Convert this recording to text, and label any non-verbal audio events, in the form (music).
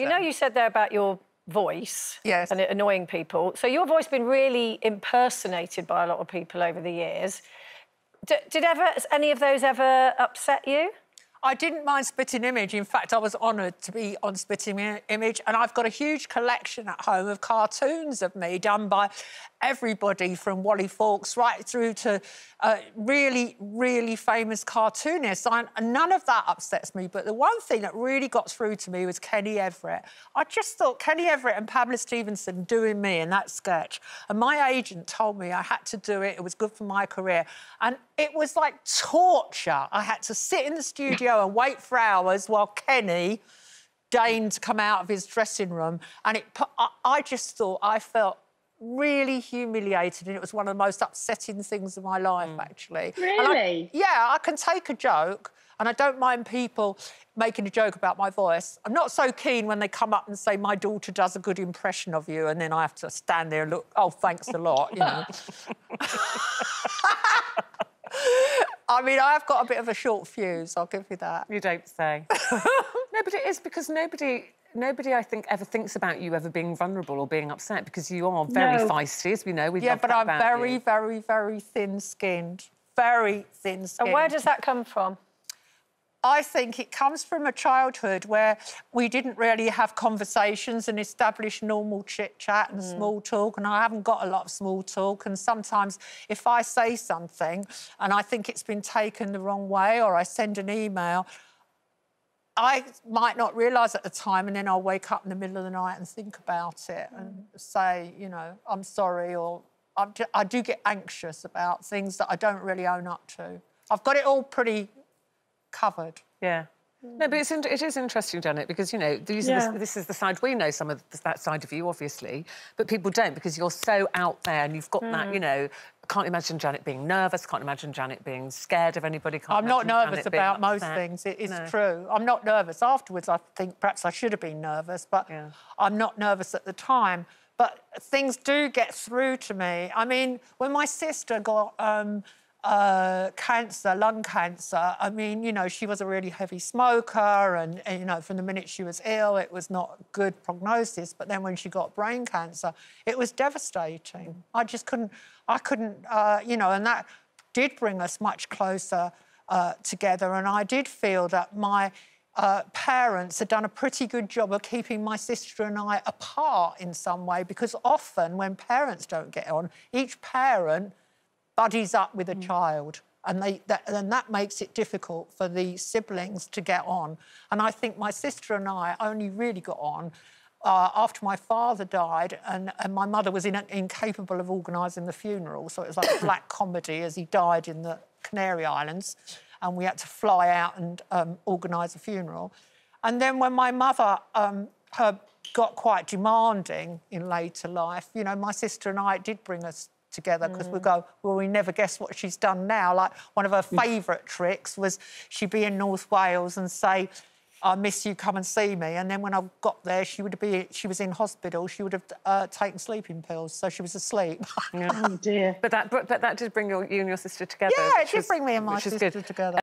You know, you said there about your voice yes. and annoying people. So your voice been really impersonated by a lot of people over the years. D did ever any of those ever upset you? I didn't mind Spitting Image. In fact, I was honoured to be on Spitting Image, and I've got a huge collection at home of cartoons of me done by everybody from Wally Fawkes right through to uh, really, really famous cartoonists. I, none of that upsets me. But the one thing that really got through to me was Kenny Everett. I just thought Kenny Everett and Pamela Stevenson doing me in that sketch. And my agent told me I had to do it. It was good for my career. And it was like torture. I had to sit in the studio and wait for hours while Kenny deigned to come out of his dressing room. And it, I just thought, I felt really humiliated and it was one of the most upsetting things of my life, mm. actually. Really? I, yeah, I can take a joke and I don't mind people making a joke about my voice. I'm not so keen when they come up and say, my daughter does a good impression of you, and then I have to stand there and look, oh, thanks a lot, you know. (laughs) I mean, I've got a bit of a short fuse, I'll give you that. You don't say. (laughs) no, but it is because nobody nobody, I think, ever thinks about you ever being vulnerable or being upset because you are very no. feisty, as we know. We've yeah, but I'm very, you. very, very thin-skinned. Very thin-skinned. And where does that come from? I think it comes from a childhood where we didn't really have conversations and establish normal chit chat and mm. small talk. And I haven't got a lot of small talk. And sometimes if I say something and I think it's been taken the wrong way or I send an email, I might not realise at the time, and then I'll wake up in the middle of the night and think about it mm. and say, you know, I'm sorry, or just, I do get anxious about things that I don't really own up to. I've got it all pretty covered. Yeah. Mm. No, but it's in, it is interesting, Janet, because you know these yeah. the, this is the side we know some of that side of you, obviously, but people don't because you're so out there and you've got mm. that you mm. know can't imagine Janet being nervous, can't imagine Janet being scared of anybody. Can't I'm not nervous Janet about most upset. things, it is no. true. I'm not nervous. Afterwards, I think perhaps I should have been nervous, but yeah. I'm not nervous at the time. But things do get through to me. I mean, when my sister got um, uh, cancer, lung cancer. I mean, you know, she was a really heavy smoker, and, and, you know, from the minute she was ill, it was not good prognosis. But then when she got brain cancer, it was devastating. I just couldn't, I couldn't, uh, you know, and that did bring us much closer uh, together. And I did feel that my uh, parents had done a pretty good job of keeping my sister and I apart in some way because often when parents don't get on, each parent buddies up with a mm. child. And, they, that, and that makes it difficult for the siblings to get on. And I think my sister and I only really got on uh, after my father died, and, and my mother was in, incapable of organising the funeral, so it was like a black (coughs) comedy as he died in the Canary Islands, and we had to fly out and um, organise a funeral. And then when my mother um, her got quite demanding in later life, you know, my sister and I did bring us together because mm. we go, well, we never guess what she's done now. Like one of her mm. favourite tricks was she'd be in North Wales and say, I miss you, come and see me. And then when I got there, she would be she was in hospital. She would have uh, taken sleeping pills, so she was asleep. oh dear! (laughs) But that but, that did bring your, you and your sister together. Yeah, it did bring me and my sister together.